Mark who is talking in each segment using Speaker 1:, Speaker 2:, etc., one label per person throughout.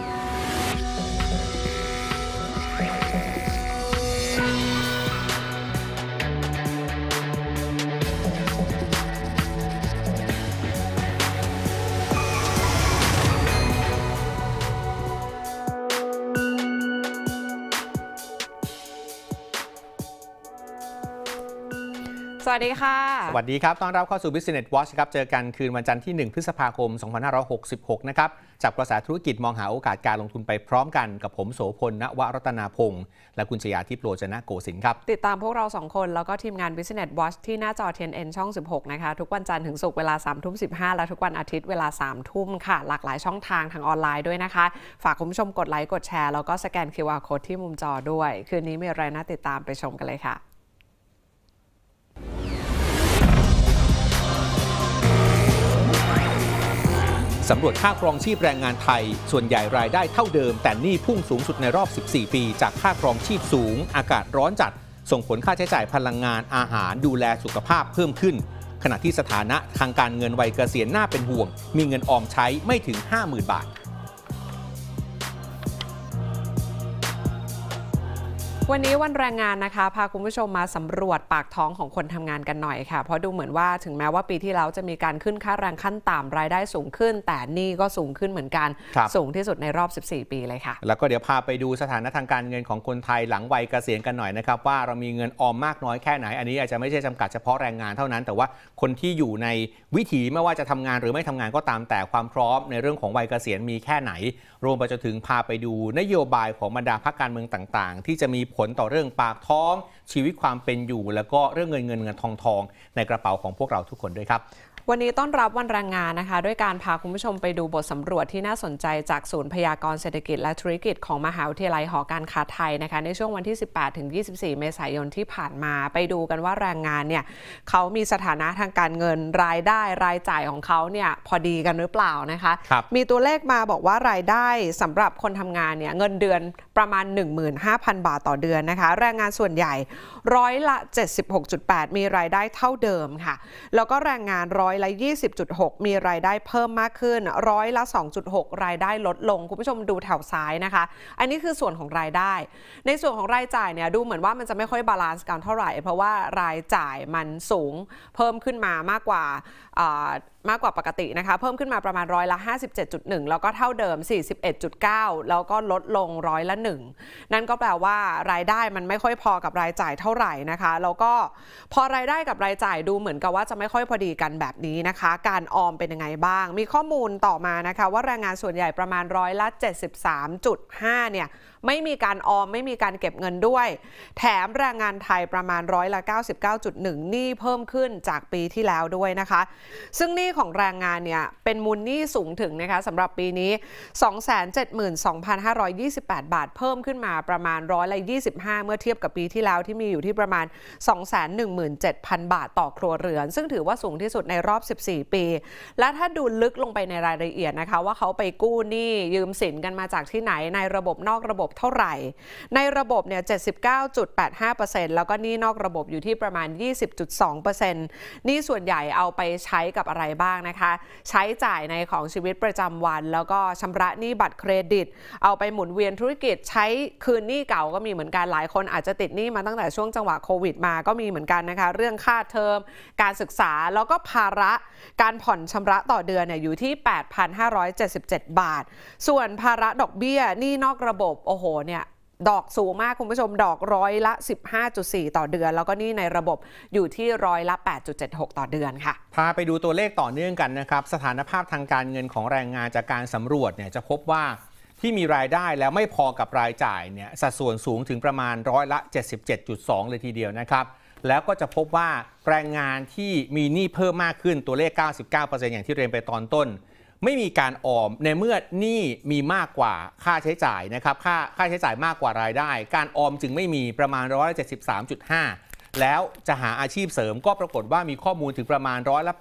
Speaker 1: you วัสดีค่ะสวัสดีครับต้อนรับเข้าสู่ Business Watch ครับ เจอกันคืนวันจันทร์ที่ 1 พฤษภาคม 2566 นะครับ จับกระแสธุรกิจมองหาโอกาสการลงทุนไปพร้อมกันกับผมโสพลณวรัตนาพงศ์และคุณชยาทิพย์โรจนะโกสินครับ
Speaker 2: ติดตามพวกเราสองคนแล้วก็ทีมงาน Business Watch ที่หน้าจอ 10N ช่อง 16 นะคะทุกวันจันทร์ถึงศุกร์เวลา3ทุ่ม15และทุกวันอาทิตย์เวลา3ทุ่มค่ะหลากหลายช่องทางทางออนไลน์ด้วยนะคะฝากคุณผู้ชมกดไลค์กดแชร์ แล้วก็สแกน QR Code ที่มุมจอด้วย คืนนี้มีอะไรน่าติดตามไปชมกันเลยค่ะ
Speaker 1: สำรวจค่าครองชีพแรงงานไทย ส่วนใหญ่รายได้เท่าเดิม แต่นี่พุ่งสูงสุดในรอบ 14 ปีจากค่าครองชีพสูง อากาศร้อนจัด ส่งผลค่าใช้จ่ายพลังงานอาหารดูแลสุขภาพเพิ่มขึ้น ขณะที่สถานะทางการเงินวัยเกษียณน่าเป็นห่วง มีเงินออมใช้ไม่ถึง 50,000บาท
Speaker 2: วันนี้วันแรงงานนะคะพาคุณผู้ชมมาสำรวจปากท้องของคนทำงานกันหน่อยค่ะ เพราะดูเหมือนว่าถึงแม้ว่าปีที่แล้วจะมีการขึ้นค่าแรงขั้นต่ำรายได้สูงขึ้น แต่นี่ก็สูงขึ้นเหมือนกัน สูงที่สุดในรอบ 14 ปีเลยค่ะ
Speaker 1: แล้วก็เดี๋ยวพาไปดูสถานะทางการเงินของคนไทยหลังวัยเกษียณกันหน่อยนะครับ ว่าเรามีเงินออมมากน้อยแค่ไหนอันนี้อาจจะไม่ใช่จำกัดเฉพาะแรงงาน เท่านั้น แต่ว่าคนที่อยู่ในวิถีไม่ว่าจะทำงานหรือไม่ทำงานก็ตามแต่ความพร้อมในเรื่องของวัยเกษียณมีแค่ไหน รวมไปจนถึงพาไปดูนโยบายของบรรดาพรรคการเมืองต่าง ๆ ที่จะมีผลต่อเรื่องปากท้อง ชีวิตความเป็นอยู่แล้วก็เรื่องเงินเงินเงินทองทองในกระเป๋าของพวกเราทุกคนด้วยครับ
Speaker 2: วันนี้ต้อนรับวันแรงงานนะคะ ด้วยการพาคุณผู้ชมไปดูบทสำรวจที่น่าสนใจจากศูนย์พยากรณ์เศรษฐกิจและธุรกิจของมหาวิทยาลัยหอการค้าไทยนะคะ ในช่วงวันที่ 18 ถึง 24 เมษายนที่ผ่านมาไปดูกันว่าแรงงานเนี่ยเขามีสถานะทางการเงินรายได้รายจ่ายของเขาเนี่ย พอดีกันหรือเปล่านะคะคมีตัวเลขมาบอกว่ารายได้สำหรับคนทำงานเนี่ยเงินเดือนประมาณ 15,000 บาทต่อเดือนนะคะ แรงงานส่วนใหญ่ร้อยละ 76.8 มีรายได้เท่าเดิมค่ะ แล้วก็แรงงานร้อยอยละ20.6 มีรายได้เพิ่มมากขึ้นร้อยละ 2.6 รายได้ลดลง คุณผู้ชมดูแถวซ้ายนะคะ อันนี้คือส่วนของรายได้ ในส่วนของรายจ่ายเนี่ยดูเหมือนว่ามันจะไม่ค่อยบาลานซ์กันเท่าไหร่ เพราะว่ารายจ่ายมันสูงเพิ่มขึ้นมามากกว่ามากกว่าปกตินะคะ เพิ่มขึ้นมาประมาณร้อยละ 57.1 แล้วก็เท่าเดิม 41.9 แล้วก็ลดลงร้อยละ 1 นั่นก็แปลว่า รายได้มันไม่ค่อยพอกับรายจ่ายเท่าไหร่นะคะ แล้วก็พอรายได้กับรายจ่ายดูเหมือนกับว่าจะไม่ค่อยพอดีกันแบบนี้นะคะ การออมเป็นยังไงบ้าง มีข้อมูลต่อมานะคะ ว่าแรงงานส่วนใหญ่ประมาณร้อยละ 73.5 เนี่ยไม่มีการออมไม่มีการเก็บเงินด้วย แถมแรงงานไทยประมาณร้อยละ 99.1หนี้เพิ่มขึ้นจากปีที่แล้วด้วยนะคะ ซึ่งหนี้ของแรงงานเนี่ยเป็นมูลหนี้สูงถึงนะคะสำหรับปีนี้272,528 บาทเพิ่มขึ้นมาประมาณร้อยละ 25 เมื่อเทียบกับปีที่แล้วที่มีอยู่ที่ประมาณ 217,000 บาทต่อครัวเรือน ซึ่งถือว่าสูงที่สุดในรอบ 14 ปี และถ้าดูลึกลงไปในรายละเอียดนะคะว่าเขาไปกู้หนี้ยืมสินกันมาจากที่ไหน ในระบบนอกระบบเท่าไหร่ในระบบเนี่ย79.85%แล้วก็นี่นอกระบบอยู่ที่ประมาณ 20.2%นี่ส่วนใหญ่เอาไปใช้กับอะไรบ้างนะคะ ใช้จ่ายในของชีวิตประจำวัน แล้วก็ชำระหนี้บัตรเครดิต เอาไปหมุนเวียนธุรกิจใช้คืนหนี้เก่าก็มีเหมือนกันหลายคนอาจจะติดหนี้มาตั้งแต่ช่วงจังหวะโควิดมาก็มีเหมือนกันนะคะ เรื่องค่าเทอม การศึกษาแล้วก็ภาระ การผ่อนชำระต่อเดือนเนี่ยอยู่ที่ 8,577 บาท ส่วนภาระดอกเบี้ยนี่นอกระบบโอ้โหหเนี่ยดอกสูงมากคุณผู้ชมดอกร้อยละ 15.4 ต่อเดือน แล้วก็นี่ในระบบอยู่ที่ร้อยละ 8.76 ต่อเดือนค่ะ
Speaker 1: พาไปดูตัวเลขต่อเนื่องกันนะครับ สถานภาพทางการเงินของแรงงานจากการสำรวจเนี่ยจะพบว่าที่มีรายได้แล้วไม่พอกับรายจ่ายเนี่ยสัดส่วนสูงถึงประมาณร้อยละ 77.2 เลยทีเดียวนะครับ แล้วก็จะพบว่าแรงงานที่มีหนี้เพิ่มมากขึ้นตัวเลข 99%อย่างที่เรียนไปตอนต้นไม่มีการออมในเมื่อหนี้มีมากกว่าค่าใช้จ่ายนะครับค่าค่าใช้จ่ายมากกว่ารายได้ การออมจึงไม่มีประมาณร้อยละเจ็ดสิบสามจุดห้าแล้วจะหาอาชีพเสริมก็ปรากฏว่ามีข้อมูลถึงประมาณร้อยละ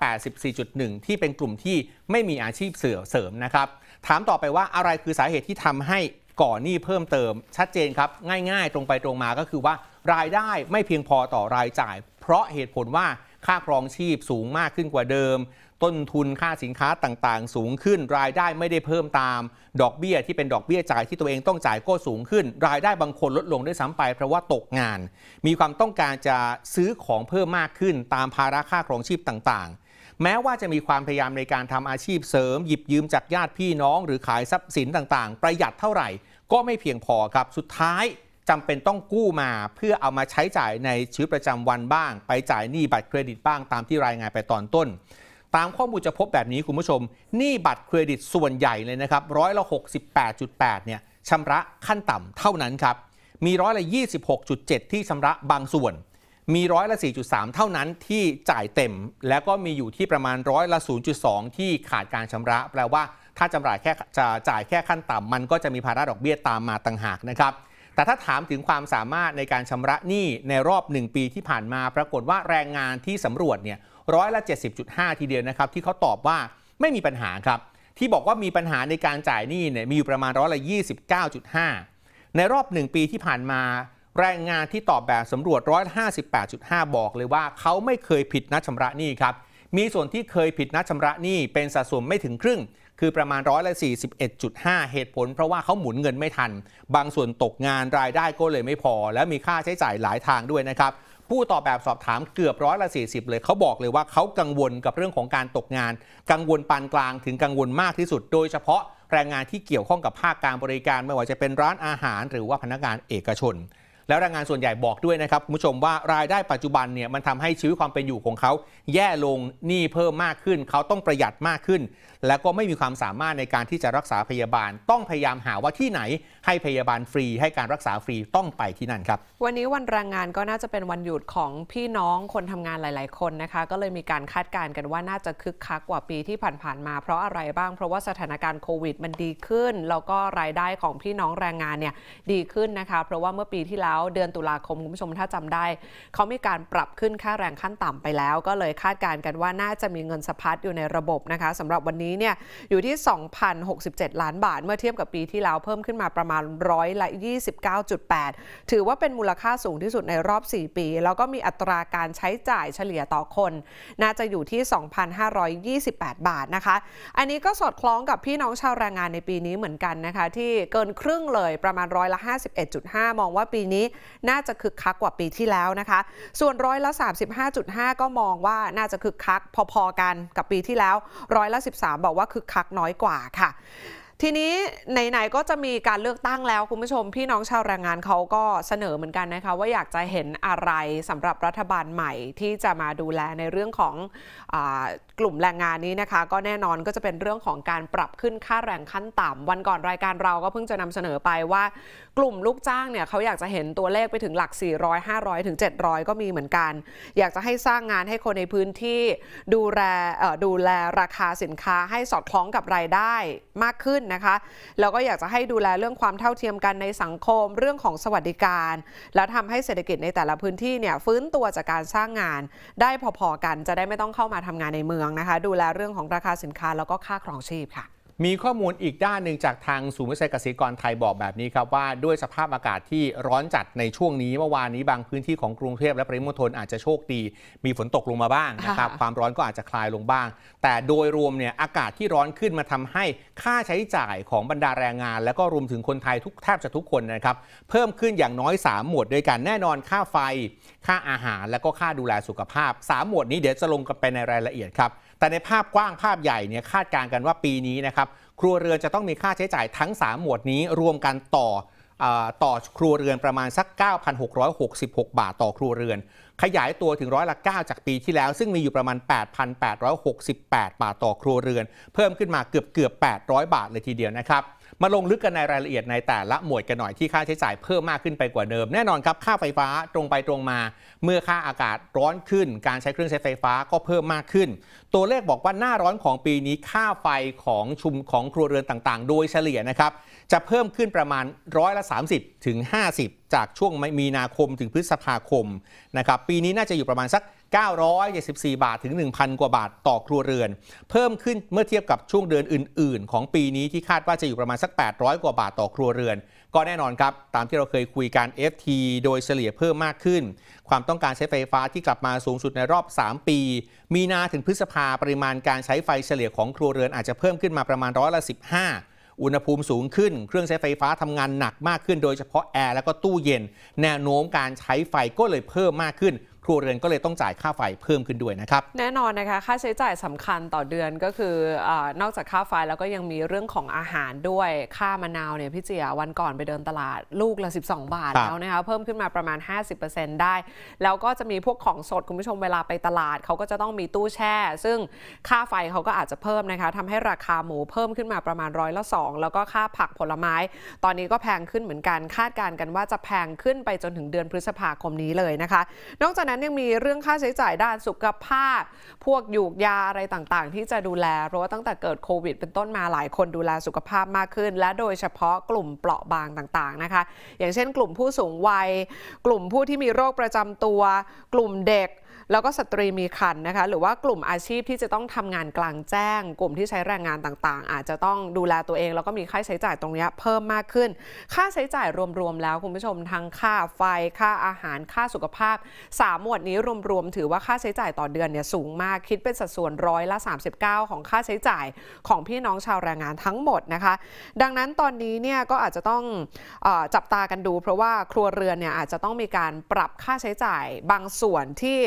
Speaker 1: 84.1 ที่เป็นกลุ่มที่ไม่มีอาชีพเสริมนะครับถามต่อไปว่าอะไรคือสาเหตุที่ทำให้ก่อหนี้เพิ่มเติม ชัดเจนครับ ง่าย ๆ ตรงไปตรงมาก็คือว่ารายได้ไม่เพียงพอต่อรายจ่ายเพราะเหตุผลว่าค่าครองชีพสูงมากขึ้นกว่าเดิมต้นทุนค่าสินค้าต่างๆ สูงขึ้น รายได้ไม่ได้เพิ่มตามดอกเบี้ยที่เป็นดอกเบี้ยจ่ายที่ตัวเองต้องจ่ายก็สูงขึ้น รายได้บางคนลดลงด้วยซ้ำไปเพราะว่าตกงาน มีความต้องการจะซื้อของเพิ่มมากขึ้นตามภาระค่าครองชีพต่างๆ แม้ว่าจะมีความพยายามในการทำอาชีพเสริมหยิบยืมจากญาติพี่น้องหรือขายทรัพย์สินต่างๆ ประหยัดเท่าไหร่ก็ไม่เพียงพอครับสุดท้ายจำเป็นต้องกู้มาเพื่อเอามาใช้จ่ายในชีวิตประจำวันบ้าง ไปจ่ายหนี้บัตรเครดิตบ้าง ตามที่รายงานไปตอนต้นตามข้อมูลจะพบแบบนี้คุณผู้ชมหนี้บัตรเครดิตส่วนใหญ่เลยนะครับร้อยละ68.8เนี่ยชำระขั้นต่ำเท่านั้นครับมีร้อยละ 26.7 ที่ชำระบางส่วน มีร้อยละ4.3 เท่านั้นที่จ่ายเต็ม แล้วก็มีอยู่ที่ประมาณร้อยละ0.2 ที่ขาดการชำระ แปลว่าถ้าจำราแค่จะจ่ายแค่ขั้นต่ำมันก็จะมีภาระดอกเบี้ยตามมาต่างหากนะครับแต่ถ้าถามถึงความสามารถในการชำระหนี้ในรอบ1ปีที่ผ่านมาปรากฏว่าแรงงานที่สำรวจเนี่ยร้อยละ70.5 ทีเดียวนะครับ ที่เขาตอบว่าไม่มีปัญหาครับ ที่บอกว่ามีปัญหาในการจ่ายหนี้เนี่ยมีอยู่ประมาณร้อยละ29.5 ในรอบ 1 ปีที่ผ่านมา แรงงานที่ตอบแบบสำรวจร้อยละ58.5 บอกเลยว่าเขาไม่เคยผิดนัดชำระหนี้ครับ มีส่วนที่เคยผิดนัดชำระหนี้เป็นสัดส่วนไม่ถึงครึ่ง คือประมาณร้อยละ 41.5 เหตุผล เพราะว่าเขาหมุนเงินไม่ทัน บางส่วนตกงานรายได้ก็เลยไม่พอ และมีค่าใช้จ่ายหลายทางด้วยนะครับผู้ตอบแบบสอบถามเกือบร้อยละ40 เลยเขาบอกเลยว่าเขากังวลกับเรื่องของการตกงาน กังวลปานกลางถึงกังวลมากที่สุด โดยเฉพาะแรงงานที่เกี่ยวข้องกับภาคการบริการ ไม่ว่าจะเป็นร้านอาหารหรือว่าพนักงานเอกชน แล้วแรงงานส่วนใหญ่บอกด้วยนะครับคุณผู้ชมว่ารายได้ปัจจุบันเนี่ยมันทำให้ชีวิตความเป็นอยู่ของเขาแย่ลงหนี้เพิ่มมากขึ้นเขาต้องประหยัดมากขึ้นแล้วก็ไม่มีความสามารถในการที่จะรักษาพยาบาลต้องพยายามหาว่าที่ไหนให้พยาบาลฟรีให้การรักษาฟรีต้องไปที่นั่นครับ
Speaker 2: วันนี้วันแรงงานก็น่าจะเป็นวันหยุดของพี่น้องคนทำงานหลาย ๆ คนนะคะ ก็เลยมีการคาดการณ์กันว่าน่าจะคึกคักกว่าปีที่ผ่าน ๆ มาเพราะอะไรบ้างเพราะว่าสถานการณ์โควิดมันดีขึ้นแล้วก็รายได้ของพี่น้องแรงงานเนี่ยดีขึ้นนะคะ เพราะว่าเมื่อปีที่แล้วเดือนตุลาคมคุณผู้ชมถ้าจำได้เขามีการปรับขึ้นค่าแรงขั้นต่ำไปแล้ว ก็เลยคาดการณ์กันว่าน่าจะมีเงินสะพัดอยู่ในระบบนะคะ สำหรับวันนี้ี้เนี่ยอยู่ที่ 2,067 ล้านบาท เมื่อเทียบกับปีที่แล้ว เพิ่มขึ้นมาประมาณร้อยละ 29.8 ถือว่าเป็นมูลค่าสูงที่สุดในรอบ 4 ปี แล้วก็มีอัตราการใช้จ่ายเฉลี่ยต่อคน น่าจะอยู่ที่ 2,528 บาทนะคะ อันนี้ก็สอดคล้องกับพี่น้องชาวแรงงานในปีนี้เหมือนกันนะคะที่เกินครึ่งเลยประมาณร้อยละ 51.5 มองว่าปีนี้น่าจะคึกคักกว่าปีที่แล้วนะคะ ส่วนร้อยละ 35.5 ก็มองว่าน่าจะคึกคัก พอๆกันกับปีที่แล้วร้อยละ 13บอกว่าคึกคักน้อยกว่าค่ะ ทีนี้ไหนๆก็จะมีการเลือกตั้งแล้วคุณผู้ชมพี่น้องชาวแรงงานเขาก็เสนอเหมือนกันนะคะว่าอยากจะเห็นอะไรสำหรับรัฐบาลใหม่ ที่จะมาดูแลในเรื่องของกลุ่มแรงงานนี้นะคะ ก็แน่นอนก็จะเป็นเรื่องของการปรับขึ้นค่าแรงขั้นต่ำวันก่อนรายการเราก็เพิ่งจะนำเสนอไปว่า กลุ่มลูกจ้างเนี่ยเขาอยากจะเห็นตัวเลขไปถึงหลัก 400 500 ถึง 700 ก็มีเหมือนกัน อยากจะให้สร้างงานให้คนในพื้นที่ดูแลดูแลราคาสินค้าให้สอดคล้องกับรายได้มากขึ้นนะคะแล้วก็อยากจะให้ดูแลเรื่องความเท่าเทียมกันในสังคมเรื่องของสวัสดิการ และทำให้เศรษฐกิจในแต่ละพื้นที่เนี่ยฟื้นตัวจากการสร้างงาน ได้พอๆกัน จะได้ไม่ต้องเข้ามาทำงานในเมืององนะคะดูแลเรื่องของราคาสินค้า แล้วก็ค่าครองชีพค่ะ
Speaker 1: มีข้อมูลอีกด้านหนึ่งจากทางศูนย์วิจัยเกษตรกรไทยบอกแบบนี้ครับ ว่าด้วยสภาพอากาศที่ร้อนจัดในช่วงนี้เมื่อวานนี้บางพื้นที่ของกรุงเทพและปริมณฑลอาจจะโชคดีมีฝนตกลงมาบ้างนะครับ ความร้อนก็อาจจะคลายลงบ้าง แต่โดยรวมเนี่ยอากาศที่ร้อนขึ้นมาทำให้ค่าใช้จ่ายของบรรดาแรงงาน และก็รวมถึงคนไทยทุกแทบจะทุกคนนะครับเพิ่มขึ้นอย่างน้อย 3 หมวดด้วยกันแน่นอนค่าไฟ ค่าอาหาร และก็ค่าดูแลสุขภาพ3หมวดนี้เดี๋ยวจะลงกันไปในรายละเอียดครับแต่ในภาพกว้างภาพใหญ่เนี่ยคาดการณ์กันว่าปีนี้นะครับ ครัวเรือนจะต้องมีค่าใช้จ่ายทั้ง 3 หมวดนี้รวมกันต่อต่อครัวเรือนประมาณสัก 9,666 บาทต่อครัวเรือน ขยายตัวถึงร้อยละ 9 จากปีที่แล้วซึ่งมีอยู่ประมาณ 8,868 บาทต่อครัวเรือน เพิ่มขึ้นมาเกือบเกือบ 800 บาทเลยทีเดียวนะครับมาลงลึกกันในรายละเอียดในแต่ละหมวดกันหน่อยที่ค่าใช้จ่ายเพิ่มมากขึ้นไปกว่าเดิมแน่นอนครับ ค่าไฟฟ้าตรงไปตรงมา เมื่อค่าอากาศร้อนขึ้น การใช้เครื่องใช้ไฟฟ้าก็เพิ่มมากขึ้น ตัวเลขบอกว่าหน้าร้อนของปีนี้ค่าไฟของชุมของครัวเรือนต่างๆ โดยเฉลี่ยนะครับ จะเพิ่มขึ้นประมาณร้อยละ 30ถึง50 จากช่วงมีนาคมถึงพฤษภาคมนะครับปีนี้น่าจะอยู่ประมาณสัก974บาทถึง 1,000 กว่าบาทต่อครัวเรือน เพิ่มขึ้นเมื่อเทียบกับช่วงเดือนอื่นๆ ของปีนี้ที่คาดว่าจะอยู่ประมาณสัก800 กว่าบาทต่อครัวเรือน ก็แน่นอนครับ ตามที่เราเคยคุยการ FT โดยเฉลี่ยเพิ่มมากขึ้น ความต้องการใช้ไฟฟ้าที่กลับมาสูงสุดในรอบ 3 ปี มีนาถึงพฤษภาปริมาณการใช้ไฟเฉลี่ยของครัวเรือนอาจจะเพิ่มขึ้นมาประมาณร้อยละ 15 อุณหภูมิสูงขึ้นเครื่องใช้ไฟฟ้าทำงานหนักมากขึ้น โดยเฉพาะแอร์แล้วก็ตู้เย็น แนวโน้มการใช้ไฟก็เลยเพิ่มมากขึ้นครัวเรือนก็เลยต้องจ่ายค่าไฟเพิ่มขึ้นด้วยนะครับ
Speaker 2: แน่นอน นะคะค่าใช้จ่ายสำคัญต่อเดือนก็คืออนอกจากค่าไฟแล้วก็ยังมีเรื่องของอาหารด้วยค่ามะนาวเนี่ยพี่เจียวันก่อนไปเดินตลาดลูกละ 12 บาทแล้วนะคะเพิ่มขึ้นมาประมาณ 50%ได้ แล้วก็จะมีพวกของสด คุณผู้ชมเวลาไปตลาดเขาก็จะต้องมีตู้แช่ ซึ่งค่าไฟเขาก็อาจจะเพิ่มนะคะทำให้ราคาหมูเพิ่มขึ้นมาประมาณร้อยละ2แล้วก็ค่าผักผลไม้ ตอนนี้ก็แพงขึ้นเหมือนกันคาดการณ์กัน ว่าจะแพงขึ้นไปจนถึงเดือนพฤษภาคมนี้เลยนะคะ นอกจากนั้นั้นยังมีเรื่องค่าใช้จ่ายด้านสุขภาพ พวกอยูกยาอะไรต่างๆที่จะดูแล เพราะว่าตั้งแต่เกิดโควิดเป็นต้นมาหลายคนดูแลสุขภาพมากขึ้น และโดยเฉพาะกลุ่มเปราะบางต่างๆนะคะ อย่างเช่นกลุ่มผู้สูงวัย กลุ่มผู้ที่มีโรคประจำตัว กลุ่มเด็กแล้วก็สตรีมีคันนะคะหรือว่ากลุ่มอาชีพที่จะต้องทำงานกลางแจ้ง กลุ่มที่ใช้แรงงานต่าง ๆ อาจจะต้องดูแลตัวเองแล้วก็มีค่าใช้จ่ายตรงนี้เพิ่มมากขึ้น ค่าใช้จ่ายรวมๆแล้ว คุณผู้ชมทั้งค่าไฟค่าอาหารค่าสุขภาพ3หมวดนี้รวมๆ ถือว่าค่าใช้จ่ายต่อเดือนเนี่ยสูงมากคิดเป็นสัดส่วนร้อยละ 39 ของค่าใช้จ่ายของพี่น้องชาวแรงงานทั้งหมดนะคะ ดังนั้นตอนนี้เนี่ยก็อาจจะต้องอจับตากันดู เพราะว่าครัวเรือนเนี่ยอาจจะต้องมีการปรับค่าใช้จ่ายบางส่วนที่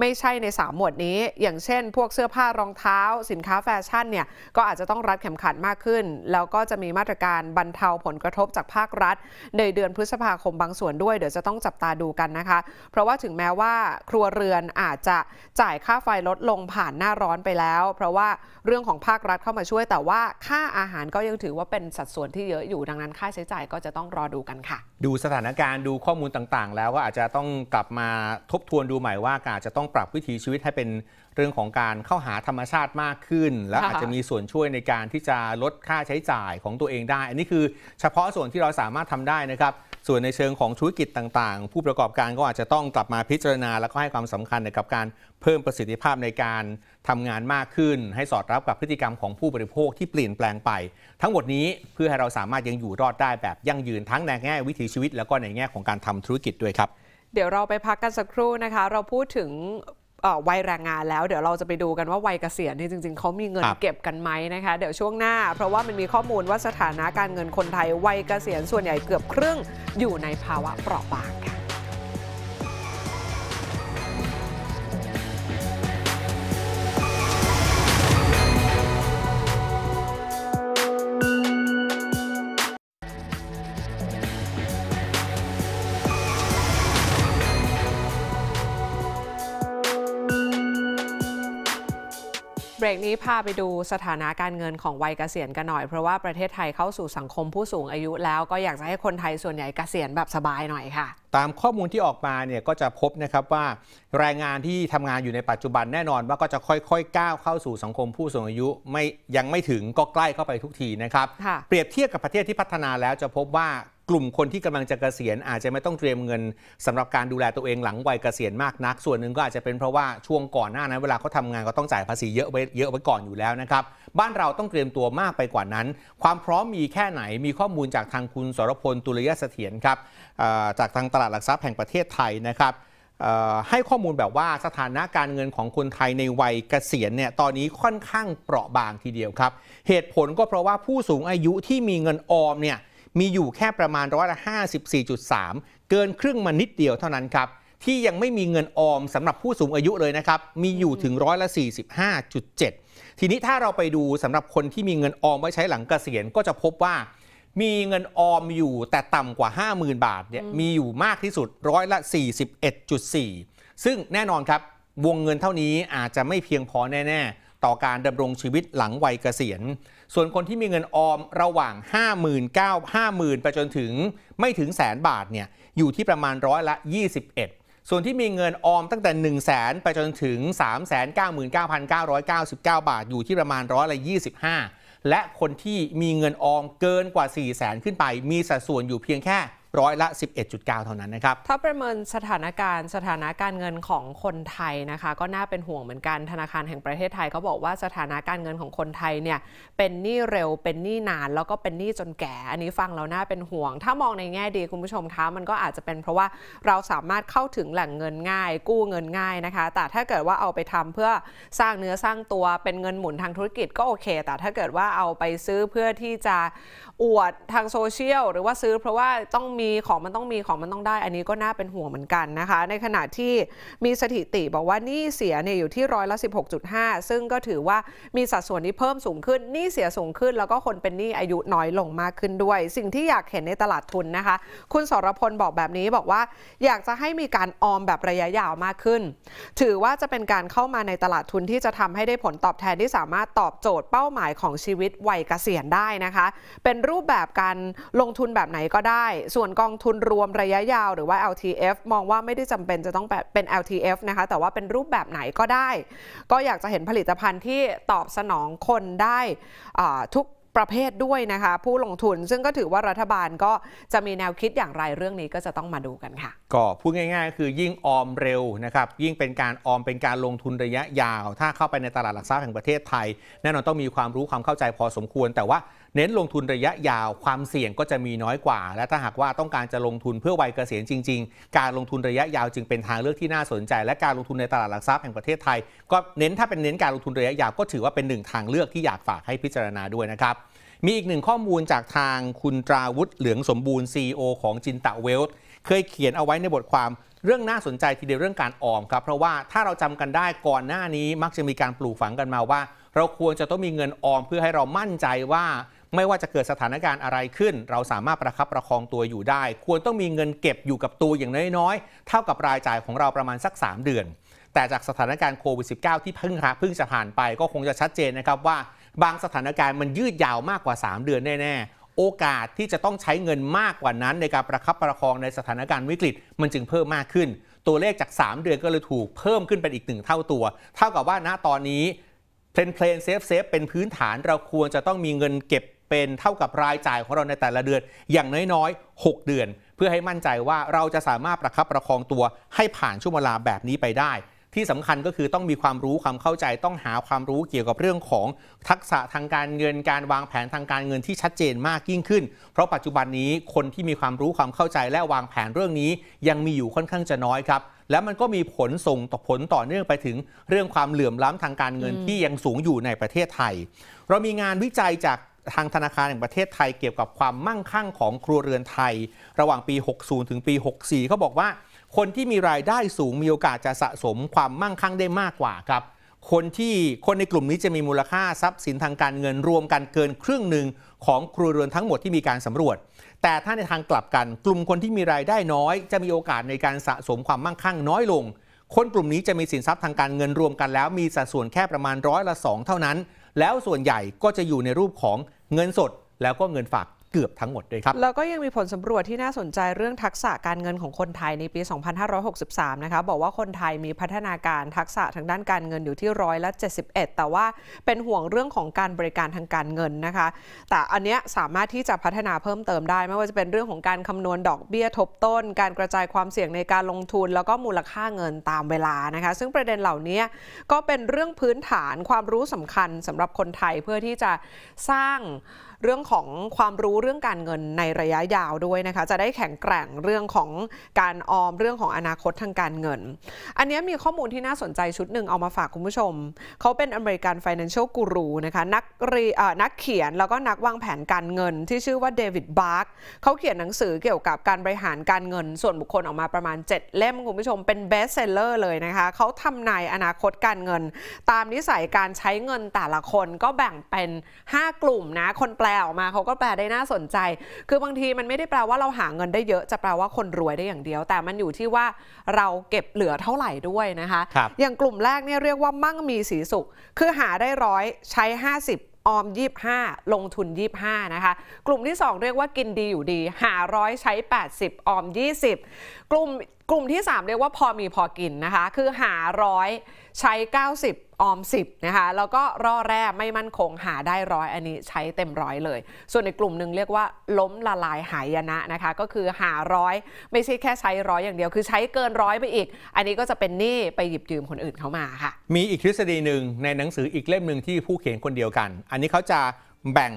Speaker 2: ไม่ใช่ใน3หมวดนี้ อย่างเช่น พวกเสื้อผ้ารองเท้า สินค้าแฟชั่นเนี่ย ก็อาจจะต้องรัดเข็มขัดมากขึ้น แล้วก็จะมีมาตรการบรรเทาผลกระทบจากภาครัฐ ในเดือนพฤษภาคมบางส่วนด้วย เดี๋ยวจะต้องจับตาดูกันนะคะ เพราะว่าถึงแม้ว่าครัวเรือนอาจจะจ่ายค่าไฟลดลงผ่านหน้าร้อนไปแล้ว เพราะว่าเรื่องของภาครัฐเข้ามาช่วย แต่ว่าค่าอาหารก็ยังถือว่าเป็นสัดส่วนที่เยอะอยู่ ดังนั้นค่าใช้จ่ายก็จะต้องรอดูกันค่ะ
Speaker 1: ดูสถานการณ์ดูข้อมูลต่าง ๆ แล้วก็อาจจะต้องกลับมาทบทวนดูใหม่ว่าอาจจะต้องปรับวิถีชีวิตให้เป็นเรื่องของการเข้าหาธรรมชาติมากขึ้น และอาจจะมีส่วนช่วยในการที่จะลดค่าใช้จ่ายของตัวเองได้ อันนี้คือ เฉพาะส่วนที่เราสามารถทำได้นะครับ ส่วนในเชิงของธุรกิจต่าง ๆ ผู้ประกอบการก็อาจจะต้องกลับมาพิจารณาแล้วก็ให้ความสำคัญกับการเพิ่มประสิทธิภาพในการทำงานมากขึ้นให้สอดรับกับพฤติกรรมของผู้บริโภคที่เปลี่ยนแปลงไป ทั้งหมดนี้เพื่อให้เราสามารถยังอยู่รอดได้แบบยั่งยืนทั้งในแง่วิถีชีวิตแล้วก็ในแง่ของการทำธุรกิจด้วยครับ
Speaker 2: เดี๋ยวเราไปพักกันสักครู่นะคะ เราพูดถึงวัยแรงงานแล้ว เดี๋ยวเราจะไปดูกันว่าวัยเกษียณนี่จริง ๆ เขามีเงินเก็บกันไหมนะคะเดี๋ยวช่วงหน้าเพราะว่ามันมีข้อมูลว่าสถานะการเงินคนไทยวัยเกษียณส่วนใหญ่เกือบครึ่งอยู่ในภาวะเปราะบางค่ะรกนี้พาไปดูสถานะการเงินของวัยเกษียณกันหน่อยเพราะว่าประเทศไทยเข้าสู่สังคมผู้สูงอายุแล้วก็อยากจะให้คนไทยส่วนใหญ่เกษียณแบบสบายหน่อยค่ะ
Speaker 1: ตามข้อมูลที่ออกมาเนี่ยก็จะพบนะครับว่าแรงงานที่ทำงานอยู่ในปัจจุบันแน่นอนว่าก็จะค่อยๆก้าวเข้าสู่สังคมผู้สูงอายุไม่ยังไม่ถึงก็ใกล้เข้าไปทุกทีนะครับเปรียบเทียบกับประเทศที่พัฒนาแล้วจะพบว่ากลุ่มคนที่กำลังจะเกษียณอาจจะไม่ต้องเตรียมเงิน สำหรับการดูแลตัวเองหลังวัยเกษียณมากนัก ส่วนหนึ่งก็อาจจะเป็นเพราะว่าช่วงก่อนหน้านั้น เวลาเขาทางานก็ต้องจ่ายภาษีเยอะไว้เยอะไว้ก่อนอยู่แล้วนะครับบ้านเราต้องเตรียมตัวมากไปกว่านั้น ความพร้อมมีแค่ไหนมีข้อมูลจากทางคุณสรพลตุลยเสถียรครับจากทางตลาดลาดหลักทรัพย์แห่งประเทศไทยนะครับให้ข้อมูลแบบว่าสถานะการเงินของคนไทยในวัยเกษียณเนี่ยตอนนี้ค่อนข้างเปราะบางทีเดียวครับ เหตุผลก็เพราะว่าผู้สูงอายุที่มีเงินออมเนี่ยมีอยู่แค่ประมาณร้อยละ54.3 เกินครึ่งมานิดเดียวเท่านั้นครับที่ยังไม่มีเงินออมสำหรับผู้สูงอายุเลยนะครับ มีอยู่ถึงร้อยละ45.7ทีนี้ถ้าเราไปดูสำหรับคนที่มีเงินออมไว้ใช้หลังเกษียณก็จะพบว่ามีเงินออมอยู่แต่ต่ำกว่า 50,000 บาทเนี่ยมีอยู่มากที่สุดร้อยละ 41.4 ซึ่งแน่นอนครับ วงเงินเท่านี้อาจจะไม่เพียงพอแน่ ๆ ต่อการดำรงชีวิตหลังวัยเกษียณ ส่วนคนที่มีเงินออมระหว่าง59 0 0 0 0 0ไปจนถึงไม่ถึงแสนบาทเนี่ยอยู่ที่ประมาณร้อยละ 21 ส่วนที่มีเงินออมตั้งแต่ 1 0 0 0 0แสนไปจนถึง 3 9 9 9 9 9 บาทอยู่ที่ประมาณร้อยละ 25และคนที่มีเงินออมเกินกว่า 4 0 0แสนขึ้นไป มีสัดส่วนอยู่เพียงแค่ร้อยละ 11.9เท่านั้นนะครับ
Speaker 2: ถ้าประเมินสถานการณ์ สถานการเงินของคนไทยนะคะก็น่าเป็นห่วงเหมือนกันธนาคารแห่งประเทศไทยเขาบอกว่าสถานการเงินของคนไทยเนี่ยเป็นหนี้เร็วเป็นหนี้นาน แล้วก็เป็นหนี้จนแก่อันนี้ฟังแล้วน่าเป็นห่วง ถ้ามองในแง่ดีคุณผู้ชมคะมันก็อาจจะเป็นเพราะว่าเราสามารถเข้าถึงแหล่งเงินง่าย กู้เงินง่ายนะคะ แต่ถ้าเกิดว่าเอาไปทำเพื่อสร้างเนื้อสร้างตัวเป็นเงินหมุนทางธุรกิจก็โอเค แต่ถ้าเกิดว่าเอาไปซื้อเพื่อที่จะอวดทางโซเชียลหรือว่าซื้อเพราะว่าต้องมีมีของมันต้องมีของมันต้องได้ อันนี้ก็น่าเป็นห่วงเหมือนกันนะคะ ในขณะที่มีสถิติบอกว่านี่เสียเนี่ยอยู่ที่ร้อยละ16.5 ซึ่งก็ถือว่ามีสัดส่วนที่เพิ่มสูงขึ้น นี่เสียสูงขึ้นแล้วก็คนเป็นหนี้อายุน้อยลงมากขึ้นด้วย สิ่งที่อยากเห็นในตลาดทุนนะคะ คุณสรพลบอกแบบนี้บอกว่า อยากจะให้มีการออมแบบระยะยาวมากขึ้น ถือว่าจะเป็นการเข้ามาในตลาดทุนที่จะทำให้ได้ผลตอบแทนที่สามารถตอบโจทย์เป้าหมายของชีวิตวัยเกษียณได้นะคะ เป็นรูปแบบการลงทุนแบบไหนก็ได้ ส่วนกองทุนรวมระยะยาวหรือว่า LTF มองว่าไม่ได้จำเป็นจะต้องเป็น LTF นะคะ แต่ว่าเป็นรูปแบบไหนก็ได้ ก็อยากจะเห็นผลิตภัณฑ์ที่ตอบสนองคนได้ทุกประเภทด้วยนะคะผู้ลงทุนซึ่งก็ถือว่ารัฐบาลก็จะมีแนวคิดอย่างไร เรื่องนี้ก็จะต้องมาดูกันค่ะ
Speaker 1: ก็พูดง่าย ๆ ก็คือยิ่งออมเร็วนะครับ ยิ่งเป็นการออมเป็นการลงทุนระยะยาว ถ้าเข้าไปในตลาดหลักทรัพย์แห่งประเทศไทย แน่นอนต้องมีความรู้ความเข้าใจพอสมควร แต่ว่าเน้นลงทุนระยะยาวความเสี่ยงก็จะมีน้อยกว่า และถ้าหากว่าต้องการจะลงทุนเพื่อวัยเกษียณจริงๆ การลงทุนระยะยาวจึงเป็นทางเลือกที่น่าสนใจและการลงทุนในตลาดหลักทรัพย์แห่งประเทศไทย ก็เน้นถ้าเป็นเน้นการลงทุนระยะยาวก็ถือว่าเป็นหนึ่งทางเลือกที่อยากฝากให้พิจารณาด้วยนะครับมีอีกหนึ่งข้อมูลจากทางคุณตราวุฒิเหลืองสมบูรณ์ CEO ของจินตะเวลท์เคยเขียนเอาไว้ในบทความเรื่องน่าสนใจทีเดียวเรื่องการออมครับ เพราะว่าถ้าเราจำกันได้ก่อนหน้านี้มักจะมีการปลูกฝังกันมาว่า เราควรจะต้องมีเงินออมเพื่อให้เรามั่นใจว่าไม่ว่าจะเกิดสถานการณ์อะไรขึ้นเราสามารถประคับประคองตัวอยู่ได้ ควรต้องมีเงินเก็บอยู่กับตัวอย่างน้อยๆ เท่ากับรายจ่ายของเราประมาณสัก 3 เดือนแต่จากสถานการณ์โควิด -19 ที่เพิ่งเพิ่งจะผ่านไปก็คงจะชัดเจนนะครับ ว่า บางสถานการณ์มันยืดยาวมากกว่า 3 เดือนแน่ๆโอกาสที่จะต้องใช้เงินมากกว่านั้นในการประคับประคองในสถานการณ์วิกฤต มันจึงเพิ่มมากขึ้น ตัวเลขจาก 3 เดือนก็เลยถูกเพิ่มขึ้นเป็นอีกหนึ่งเท่าตัว เท่ากับว่าณตอนนี้เพลนเพลนเซฟเซฟเป็นพื้นฐานเราควรจะต้องมีเงินเก็บเป็นเท่ากับรายจ่ายของเราในแต่ละเดือนอย่างน้อยๆ 6 เดือน เพื่อให้มั่นใจว่าเราจะสามารถประคับประคองตัวให้ผ่านช่วงเวลาแบบนี้ไปได้ที่สำคัญก็คือต้องมีความรู้ความเข้าใจต้องหาความรู้เกี่ยวกับเรื่องของทักษะทางการเงินการวางแผนทางการเงินที่ชัดเจนมากยิ่งขึ้นเพราะปัจจุบันนี้คนที่มีความรู้ความเข้าใจและวางแผนเรื่องนี้ ยังมีอยู่ค่อนข้างจะน้อยครับ แล้วมันก็มีผลส่งต่อผลต่อเนื่องไปถึงเรื่องความเหลื่อมล้ำทางการเงินที่ยังสูงอยู่ในประเทศไทย เรามีงานวิจัยจากทางธนาคารแห่งประเทศไทย เกี่ยวกับความมั่งคั่งของครัวเรือนไทย ระหว่างปี 60 ถึงปี 64เขาบอกว่าคนที่มีรายได้สูงมีโอกาสจะสะสมความมั่งคั่งได้มากกว่าครับ คนที่คนในกลุ่มนี้จะมีมูลค่าทรัพย์สินทางการเงินรวมกันเกินครึ่งหนึ่งของครัวเรือนทั้งหมดที่มีการสำรวจ แต่ถ้าในทางกลับกันกลุ่มคนที่มีรายได้น้อยจะมีโอกาสในการสะสมความมั่งคั่งน้อยลง คนกลุ่มนี้จะมีสินทรัพย์ทางการเงินรวมกันแล้วมีสัดส่วนแค่ประมาณร้อยละ 2 เท่านั้น แล้วส่วนใหญ่ก็จะอยู่ในรูปของเงินสดแล้วก็เงินฝากเกือบทั้งหมดเลยครับ แล
Speaker 2: ้วก็ยังมีผลสำรวจที่น่าสนใจเรื่องทักษะการเงินของคนไทยในปี 2563 นะคะบอกว่าคนไทยมีพัฒนาการทักษะทางด้านการเงินอยู่ที่ร้อยละ 71 แต่ว่าเป็นห่วงเรื่องของการบริการทางการเงินนะคะแต่อันเนี้ยสามารถที่จะพัฒนาเพิ่มเติมได้ ไม่ว่าจะเป็นเรื่องของการคำนวณดอกเบี้ยทบต้น การกระจายความเสี่ยงในการลงทุน แล้วก็มูลค่าเงินตามเวลา นะคะซึ่งประเด็นเหล่านี้ก็เป็นเรื่องพื้นฐานความรู้สำคัญ สำหรับคนไทยเพื่อที่จะสร้างเรื่องของความรู้เรื่องการเงินในระยะยาวด้วยนะคะจะได้แข็งแกร่งเรื่องของการออมเรื่องของอนาคตทางการเงิน อันนี้มีข้อมูลที่น่าสนใจชุดหนึ่งเอามาฝากคุณผู้ชมเขาเป็นอเมริกันฟินแลนเชียลกูรูนะคะนักรีนักเขียนแล้วก็นักวางแผนการเงิน ที่ชื่อว่าเดวิดบาร์กเขาเขียนหนังสือเกี่ยวกับการบริหารการเงิน ส่วนบุคคลออกมาประมาณ 7 เล่มคุณผู้ชมเป็นเบสเซลเลอร์เลยนะคะเขาทำนายอนาคตการเงิน ตามนิสัยการใช้เงินแต่ละคนก็แบ่งเป็น 5 กลุ่มนะคนแปลออกมาเขาก็แปลได้น่าสนใจ คือบางทีมันไม่ได้แปลว่าเราหาเงินได้เยอะจะแปลว่าคนรวยได้อย่างเดียว แต่มันอยู่ที่ว่าเราเก็บเหลือเท่าไหร่ด้วยนะคะคอย่างกลุ่มแรกเนี่ยเรียกว่า มั่งมีสีสุข คือหาได้ร้อยใช้ 50ออม25 ลงทุน 25นะคะกลุ่มที่ 2 เรียกว่ากินดีอยู่ดีหาร้อยใช้80 ออม 20กลุ่มกลุ่มที่ 3 เรียกว่าพอมีพอกินนะคะ คือหาร้อยใช้ 90ออม10นะคะแล้วก็ร่อแร่ไม่มั่นคงหาได้ร้อยอันนี้ใช้เต็มร้อยเลย ส่วนในกลุ่มหนึ่งเรียกว่า ล้มละลายหายนะนะคะก็คือหาร้อยไม่ใช่แค่ใช้ร้อยอย่างเดียวคือใช้เกินร้อยไปอีก อันนี้ก็จะเป็นหนี้ไปหยิบยืมคนอื่นเข้ามาค่ะ
Speaker 1: มีอีกทฤษฎีหนึ่งในหนังสืออีกเล่มหนึ่งที่ผู้เขียนคนเดียวกัน อันนี้เขาจะแบ่ง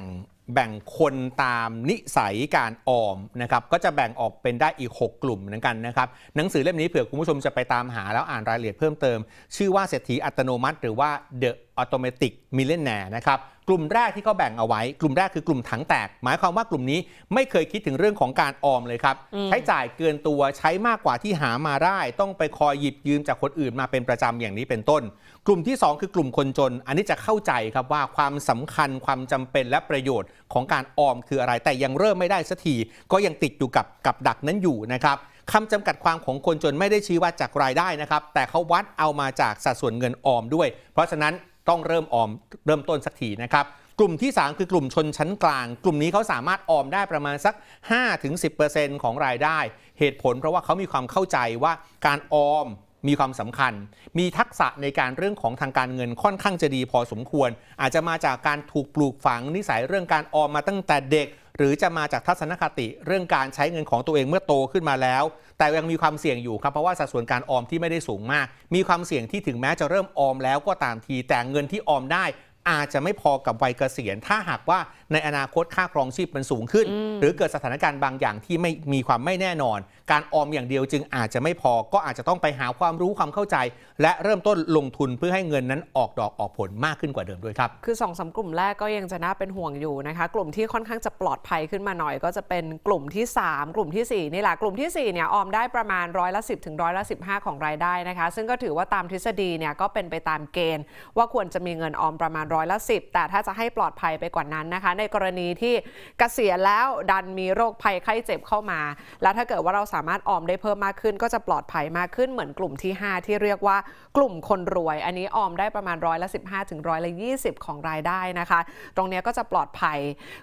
Speaker 1: แบ่งคนตามนิสัยการออมนะครับ ก็จะแบ่งออกเป็นได้อีก 6 กลุ่มเหมือนกันนะครับ หนังสือเล่มนี้เผื่อคุณผู้ชมจะไปตามหา แล้วอ่านรายละเอียดเพิ่มเติมชื่อว่าเศรษฐีอัตโนมัติหรือว่า The ออโตเมติกมิเลเนียนะครับ กลุ่มแรกที่เขาแบ่งเอาไว้ กลุ่มแรกคือกลุ่มถังแตก หมายความว่ากลุ่มนี้ไม่เคยคิดถึงเรื่องของการออมเลยครับ ใช้จ่ายเกินตัวใช้มากกว่าที่หามาได้ ต้องไปคอยหยิบยืมจากคนอื่นมาเป็นประจำอย่างนี้เป็นต้น กลุ่มที่ 2 คือกลุ่มคนจนอันนี้จะเข้าใจครับว่าความสำคัญความจำเป็นและประโยชน์ของการออมคืออะไร แต่ยังเริ่มไม่ได้สักทีก็ยังติดอยู่กับกับดักนั้นอยู่นะครับคำจำกัดความของคนจนไม่ได้ชี้วัดจากรายได้นะครับแต่เขาวัดเอามาจากสัดส่วนเงินออมด้วย เพราะฉะนั้นต้องเริ่มออม เริ่มต้นสักทีนะครับ กลุ่มที่ 3 คือกลุ่มชนชั้นกลาง กลุ่มนี้เขาสามารถออมได้ประมาณสัก 5-10%ของรายได้ เหตุผลเพราะว่าเขามีความเข้าใจว่าการออมมีความสำคัญ มีทักษะในการเรื่องของทางการเงินค่อนข้างจะดีพอสมควร อาจจะมาจากการถูกปลูกฝังนิสัยเรื่องการออมมาตั้งแต่เด็ก หรือจะมาจากทัศนคติ เรื่องการใช้เงินของตัวเองเมื่อโตขึ้นมาแล้ว แต่ยังมีความเสี่ยงอยู่ครับ เพราะว่าสัดส่วนการออมที่ไม่ได้สูงมาก มีความเสี่ยงที่ถึงแม้จะเริ่มออมแล้วก็ตามที แต่เงินที่ออมได้ อาจจะไม่พอกับวัยเกษียณถ้าหากว่าในอนาคตค่าครองชีพมันสูงขึ้น หรือเกิดสถานการณ์บางอย่างที่ไม่มีความไม่แน่นอนการออมอย่างเดียวจึงอาจจะไม่พอก็อาจจะต้องไปหาความรู้ความเข้าใจ และเริ่มต้นลงทุนเพื่อให้เงินนั้นออกดอกออกผลมากขึ้นกว่าเดิมด้วยครับ
Speaker 2: คือสองสกลุ่มแรกก็ยังจะน่าเป็นห่วงอยู่นะคะ กลุ่มที่ค่อนข้างจะปลอดภัยขึ้นมาหน่อย ก็จะเป็นกลุ่มที่ 3 กลุ่มที่4นี่แหละกลุ่มที่4เนี่ยออมได้ประมาณร้อยละ10ถึงร้อยละ15ของรายได้นะคะ ซึ่งก็ถือว่าตามทฤษฎีเนี่ยก็เป็นไปตามเกณฑ์ ว่าควรจะมีเงินออมประมาณร้อยละ10แต่ถ้าจะให้ปลอดภัยไปกว่านั้นนะคะในกรณีที่เกษียณแล้วดันมีโรคภัยไข้เจ็บเข้ามา แล้วถ้าเกิดว่าเราสสามารถออมได้เพิ่มมากขึ้นก็จะปลอดภัยมากขึ้นเหมือนกลุ่มที่ 5 ที่เรียกว่ากลุ่มคนรวย อันนี้ออมได้ประมาณร้อยละ15ถึงร้อยละ20 ของรายได้นะคะ ตรงนี้ก็จะปลอดภัย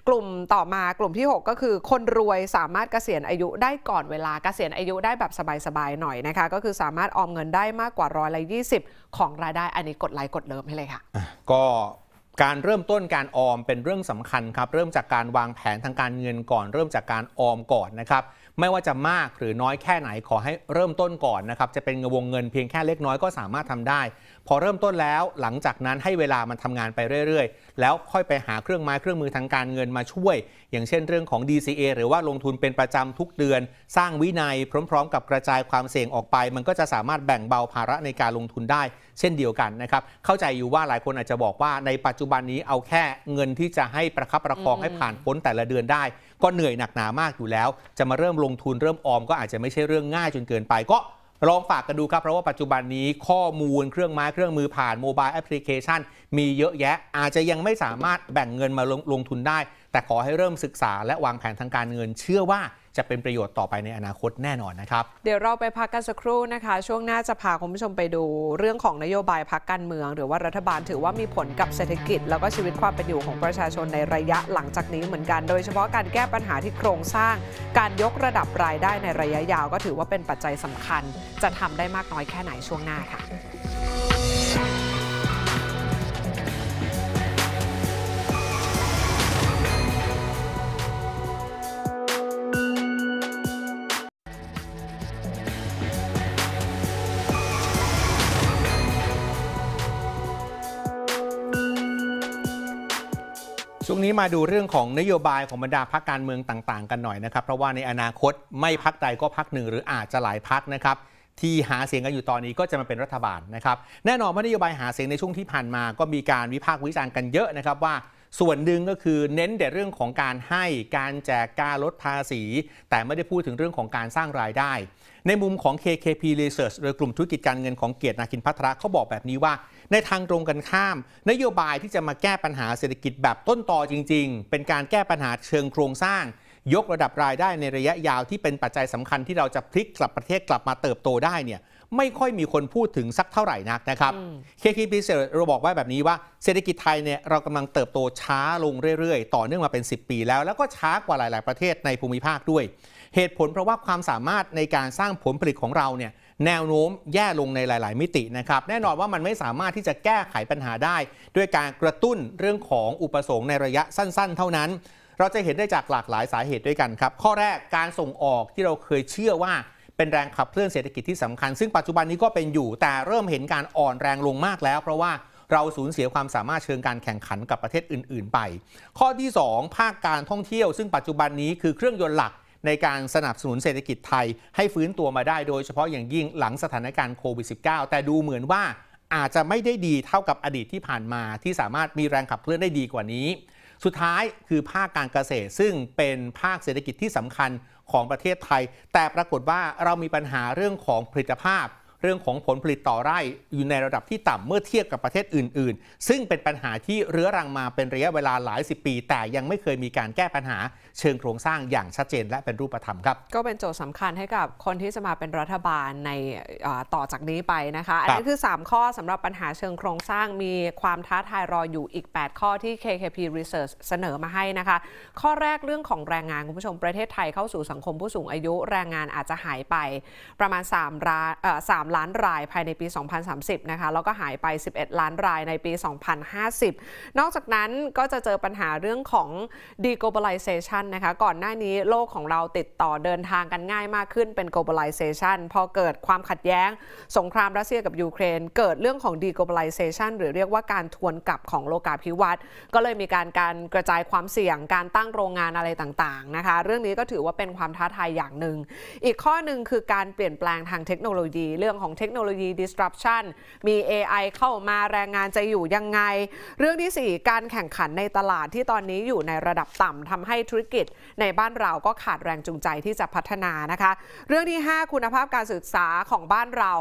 Speaker 2: กลุ่มต่อมากลุ่มที่ 6 ก็คือ คนรวยสามารถเกษียณอายุได้ก่อนเวลาเกษียณอายุได้แบบสบายๆหน่อยนะคะ ก็คือสามารถออมเงินได้มากกว่าร้อยละ20 ของรายได้อันนี้กดไลค์กดเลิฟให้เลยค่ะ
Speaker 1: ก็การเริ่มต้นการออมเป็นเรื่องสำคัญครับ เริ่มจากการวางแผนทางการเงินก่อนเริ่มจากการออมก่อนนะครับไม่ว่าจะมากหรือน้อยแค่ไหนขอให้เริ่มต้นก่อนนะครับ จะเป็นเงวงเงินเพียงแค่เล็กน้อยก็สามารถทำได้พอเริ่มต้นแล้วหลังจากนั้นให้เวลามันทำงานไปเรื่อยๆ แล้วค่อยไปหาเครื่องไม้เครื่องมือทางการเงินมาช่วย อย่างเช่นเรื่องของ DCA หรือว่าลงทุนเป็นประจำทุกเดือนสร้างวินัยพร้อมๆกับกระจายความเสี่ยงออกไป มันก็จะสามารถแบ่งเบาภาระในการลงทุนได้ เช่นเดียวกันนะครับ เข้าใจอยู่ว่าหลายคนอาจจะบอกว่า ในปัจจุบันนี้เอาแค่เงินที่จะให้ประคับประคองให้ผ่านพ้นแต่ละเดือนได้ ก็เหนื่อยหนักหนามากอยู่แล้ว จะมาเริ่มลงทุนเริ่มออมก็อาจจะไม่ใช่เรื่องง่ายจนเกินไปก็ลองฝากกันดูครับ เพราะว่าปัจจุบันนี้ข้อมูลเครื่องไม้เครื่องมือผ่านโมบายแอปพลิเคชันมีเยอะแยะอาจจะยังไม่สามารถแบ่งเงินมาลงลงทุนได้ แต่ขอให้เริ่มศึกษาและวางแผนทางการเงินเชื่อว่าจะเป็นประโยชน์ต่อไปในอนาคตแน่นอนนะครับ
Speaker 2: เดี๋ยวเราไปพักกันสักครู่นะคะ ช่วงหน้าจะพาคุณผู้ชมไปดูเรื่องของนโยบายพักการเมืองหรือว่ารัฐบาลถือว่ามีผลกับเศรษฐกิจ แล้วก็ชีวิตความเป็นอยู่ของประชาชนในระยะหลังจากนี้เหมือนกันโดยเฉพาะการแก้ปัญหาที่โครงสร้าง การยกระดับรายได้ในระยะยาว ก็ถือว่าเป็นปัจจัยสำคัญ จะทำได้มากน้อยแค่ไหนช่วงหน้าค่ะ
Speaker 1: ช่วงนี้มาดูเรื่องของนโยบายของบรรดาพักการเมืองต่างๆกันหน่อยนะครับเพราะว่าในอนาคตไม่พักใดก็พักหนึ่งหรืออาจจะหลายพักนะครับที่หาเสียงกันอยู่ตอนนี้ก็จะมาเป็นรัฐบาลนะครับ แน่นอนว่านโยบายหาเสียงในช่วงที่ผ่านมาก็มีการวิพากษ์วิจารณ์กันเยอะนะครับว่า ส่วนหนึ่งก็คือเน้นแต่เรื่องของการให้การแจกการลดภาษีแต่ไม่ได้พูดถึงเรื่องของการสร้างรายได้ ในมุมของ KKP Research โดยกลุ่มธุรกิจการเงินของเกียรตินาคินพัทระเขาบอกแบบนี้ว่าในทางตรงกันข้าม นโยบายที่จะมาแก้ปัญหาเศรษฐกิจแบบต้นต่อจริงๆ เป็นการแก้ปัญหาเชิงโครงสร้าง ยกระดับรายได้ในระยะยาวที่เป็นปัจจัยสำคัญที่เราจะพลิกกลับประเทศกลับมาเติบโตได้เนี่ยไม่ค่อยมีคนพูดถึงสักเท่าไหร่นักนะครับ k พ p เราบอกว่าแบบนี้ว่าเศรษฐกิจไทยเนี่ยเรากำลังเติบโตช้าลงเรื่อยๆ ต่อเนื่องมาเป็น 10 ปีแล้วแล้วก็ช้ากว่าหลาย ๆประเทศในภูมิภาคด้วย เหตุผลเพราะว่าความสามารถในการสร้างผลผลิตของเราเนี่ยแนวโน้มแย่ลงในหลาย ๆ มิตินะครับแน่นอนว่ามันไม่สามารถที่จะแก้ไขปัญหาได้ ด้วยการกระตุ้นเรื่องของอุปสงค์ในระยะสั้น ๆ เท่านั้น เราจะเห็นได้จากหลากหลายสาเหตุด้วยกันครับข้อแรกการส่งออกที่เราเคยเชื่อว่าเป็นแรงขับเคลื่อนเศรษฐกิจที่สำคัญ ซึ่งปัจจุบันนี้ก็เป็นอยู่ แต่เริ่มเห็นการอ่อนแรงลงมากแล้ว เพราะว่าเราสูญเสียความสามารถเชิงการแข่งขันกับประเทศอื่น ๆ ไป ข้อที่ 2 ภาคการท่องเที่ยว ซึ่งปัจจุบันนี้คือเครื่องยนต์หลักในการสนับสนุนเศรษฐกิจไทยให้ฟื้นตัวมาได้โดยเฉพาะอย่างยิ่งหลังสถานการณ์โควิด -19 แต่ดูเหมือนว่า อาจจะไม่ได้ดีเท่ากับอดีตที่ผ่านมาที่สามารถมีแรงขับเคลื่อนได้ดีกว่านี้ สุดท้ายคือภาคการเกษตร ซึ่งเป็นภาคเศรษฐกิจที่สำคัญของประเทศไทย แต่ปรากฏว่าเรามีปัญหาเรื่องของผลิตภาพเรื่องของผลผลิตต่อไร่อยู่ในระดับที่ต่ำเมื่อเทียบกับประเทศอื่น ๆ ซึ่งเป็นปัญหาที่เรื้อรังมาเป็นระยะเวลาหลายสิบปี แต่ยังไม่เคยมีการแก้ปัญหาเชิงโครงสร้างอย่างชัดเจน และเป็นรูปธรรมครับ
Speaker 2: ก็เป็นโจทย์สำคัญให้กับคนที่จะมาเป็นรัฐบาลในต่อจากนี้ไปนะคะอันนี้คือ 3 ข้อสำหรับปัญหาเชิงโครงสร้างมีความท้าทายรออยู่อีก 8 ข้อที่ KKP Research เสนอมาให้นะคะข้อแรกเรื่องของแรงงานคุณผู้ชมประเทศไทยเข้าสู่สังคมผู้สูงอายุ แรงงานอาจจะหายไปประมาณ3ล้านล้านรายภายในปี 2030 นะคะ แล้วก็หายไป 11 ล้านรายในปี 2050 นอกจากนั้นก็จะเจอปัญหาเรื่องของ deglobalization นะคะ ก่อนหน้านี้โลกของเราติดต่อเดินทางกันง่ายมากขึ้นเป็น globalization พอเกิดความขัดแย้งสงครามรัสเซียกับยูเครน เกิดเรื่องของ deglobalization หรือเรียกว่าการทวนกลับของโลกาภิวัตน์ ก็เลยมีการการกระจายความเสี่ยง การตั้งโรงงานอะไรต่างๆนะคะ เรื่องนี้ก็ถือว่าเป็นความท้าทายอย่างหนึ่ง อีกข้อหนึ่งคือการเปลี่ยนแปลงทางเทคโนโลยีเรื่องื่องของเทคโนโลยี disruption มี AI เข้ามาแรงงานจะอยู่ยังไง เรื่องที่ 4 การแข่งขันในตลาดที่ตอนนี้อยู่ในระดับต่ำทำให้ธุรกิจในบ้านเราก็ขาดแรงจูงใจที่จะพัฒนานะคะ เรื่องที่ 5 คุณภาพการศึกษาของบ้านเรา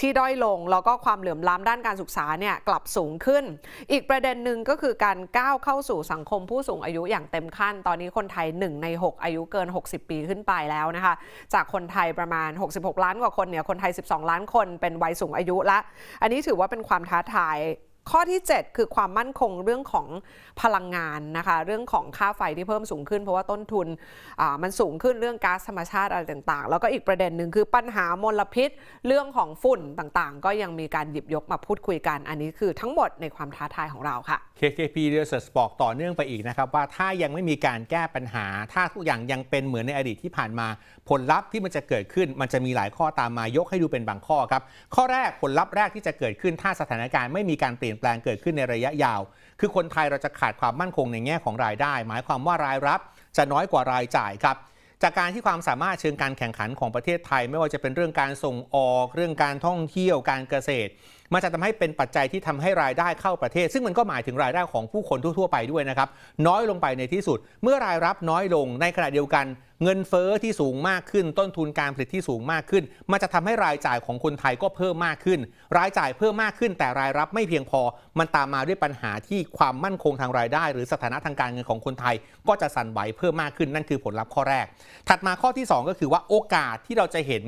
Speaker 2: ที่ด้อยลงแล้วก็ความเหลื่อมล้ำด้านการศึกษาเนี่ยกลับสูงขึ้น อีกประเด็นหนึ่งก็คือการก้าวเข้าสู่สังคมผู้สูงอายุอย่างเต็มขั้น ตอนนี้คนไทย1ใน6 อายุเกิน 60 ปีขึ้นไปแล้วนะคะจากคนไทยประมาณ 66 ล้านกว่าคนเนี่ยคนไทย 12ล้านานคนเป็นวัยสูงอายุละ อันนี้ถือว่าเป็นความท้าทายข้อที่ 7 คือความมั่นคงเรื่องของพลังงานนะคะเรื่องของค่าไฟที่เพิ่มสูงขึ้นเพราะว่าต้นทุนมันสูงขึ้นเรื่องก๊าซธรรมชาติอะไรต่างๆ แล้วก็อีกประเด็นหนึ่งคือปัญหามลพิษเรื่องของฝุ่นต่างๆ ก็ยังมีการหยิบยกมาพูดคุยกันอันนี้คือทั้งหมดในความท้าทายของเราค่ะ
Speaker 1: KKP Research บอกต่อเนื่องไปอีกนะครับว่าถ้ายังไม่มีการแก้ปัญหา ถ้าทุกอย่างยังเป็นเหมือนในอดีตที่ผ่านมาผลลัพธ์ที่มันจะเกิดขึ้น มันจะมีหลายข้อตามมายกให้ดูเป็นบางข้อครับข้อแรกผลลัพธ์แรกที่จะเกิดขึ้นถ้าสถานการณ์ไม่มีการเปลี่ยนลี่ยนแปลงเกิดขึ้นในระยะยาว คือคนไทยเราจะขาดความมั่นคงในแง่ของรายได้ หมายความว่ารายรับจะน้อยกว่ารายจ่ายครับ จากการที่ความสามารถเชิงการแข่งขันของประเทศไทยไม่ว่าจะเป็นเรื่องการส่งออก เรื่องการท่องเที่ยวการเกษตรมันจะทำให้เป็นปัจจัยที่ทำให้รายได้เข้าประเทศ ซึ่งมันก็หมายถึงรายได้ของผู้คนทั่ว ๆ ไปด้วยนะครับ น้อยลงไปในที่สุด เมื่อรายรับน้อยลงในขณะเดียวกันเงินเฟอ้อที่สูงมากขึ้นต้นทุนการผลิตที่สูงมากขึ้น มันจะทำให้รายจ่ายของคนไทยก็เพิ่มมากขึ้นรายจ่ายเพิ่มมากขึ้น แต่รายรับไม่เพียงพอ มันตามมาด้วยปัญหาที่ความมั่นคงทางรายได้ หรือสถานะทางการเงินของคนไทย ก็จะสั่นไหวเพิ่มมากขึ้นนั่นคือผลลัพธ์ข้อแรก ถัดมาข้อที่ 2 ก็คือว่าโอกาสที่เราจะเห็น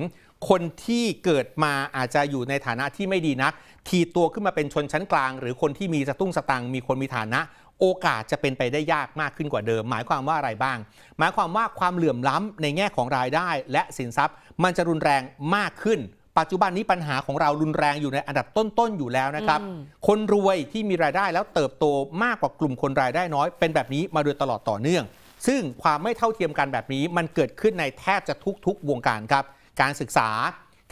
Speaker 1: คนที่เกิดมาอาจจะอยู่ในฐานะที่ไม่ดีนักขีตัวขึ้นมาเป็นชนชั้นกลาง หรือคนที่มีสตุ้งสตังมีคนมีฐานะโอกาสจะเป็นไปได้ยากมากขึ้นกว่าเดิม หมายความว่าอะไรบ้าง หมายความว่าความเหลื่อมล้ำในแง่ของรายได้และสินทรัพย์มันจะรุนแรงมากขึ้น ปัจจุบันนี้ปัญหาของเรารุนแรงอยู่ในอันดับต้นๆอยู่แล้วนะครับ คนรวยที่มีรายได้แล้วเติบโตมากกว่ากลุ่มคนรายได้น้อย เป็นแบบนี้มาโดยตลอดต่อเนื่อง ซึ่งความไม่เท่าเทียมกันแบบนี้ มันเกิดขึ้นในแทบจะทุกๆวงการครับ การศึกษา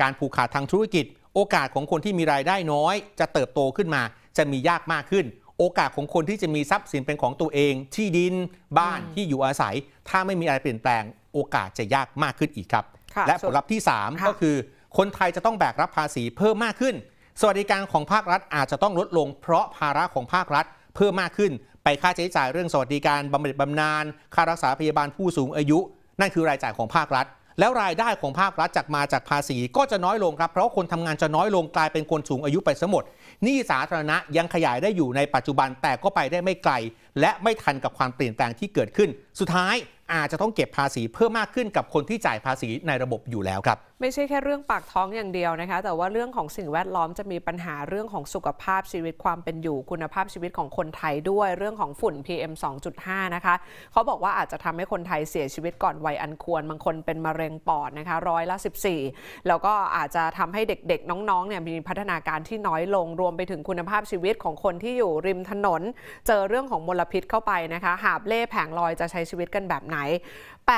Speaker 1: การผูกขาดทางธุรกิจ โอกาสของคนที่มีรายได้น้อย จะเติบโตขึ้นมาจะมียากมากขึ้นโอกาสของคนที่จะมีทรัพย์สินเป็นของตัวเองที่ดินบ้านที่อยู่อาศัย ถ้าไม่มีอะไรเปลี่ยนแปลงโอกาสจะยากมากขึ้นอีกครับและผลลัพธ์ที่ 3 ก็คือ คนไทยจะต้องแบกรับภาษีเพิ่มมากขึ้น สวัสดิการของภาครัฐอาจจะต้องลดลง เพราะภาระของภาครัฐเพิ่มมากขึ้น ไปค่าใช้จ่ายเรื่องสวัสดิการบำเหน็จบำนาญค่ารักษาพยาบาลผู้สูงอายุ นั่นคือรายจ่ายของภาครัฐ แล้วรายได้ของภาครัฐจากมาจากภาษีก็จะน้อยลงครับเพราะคนทำงานจะน้อยลงกลายเป็นคนสูงอายุไปสัหมดนี่สาธารณะยังขยายได้อยู่ในปัจจุบัน แต่ก็ไปได้ไม่ไกล และไม่ทันกับความเปลี่ยนแปลงที่เกิดขึ้น สุดท้ายอาจจะต้องเก็บภาษีเพิ่มมากขึ้นกับคนที่จ่ายภาษีในระบบอยู่แล้วครับ
Speaker 2: ไม่ใช่แค่เรื่องปากท้องอย่างเดียวนะคะแต่ว่าเรื่องของสิ่งแวดล้อมจะมีปัญหาเรื่องของสุขภาพชีวิตความเป็นอยู่คุณภาพชีวิตของคนไทยด้วยเรื่องของฝุ่น PM 2.5 นะคะเขาบอกว่าอาจจะทำให้คนไทยเสียชีวิตก่อนวัยอันควรบางคนเป็นมะเร็งปอดนะคะร้อยละ 14 แล้วก็อาจจะทำให้เด็กๆน้องๆเนี่ยมีพัฒนาการที่น้อยลงรวมไปถึงคุณภาพชีวิตของคนที่อยู่ริมถนน เจอเรื่องของมลพิษเข้าไปนะคะหาบเล่แผงลอยจะใช้ชีวิตกันแบบไหน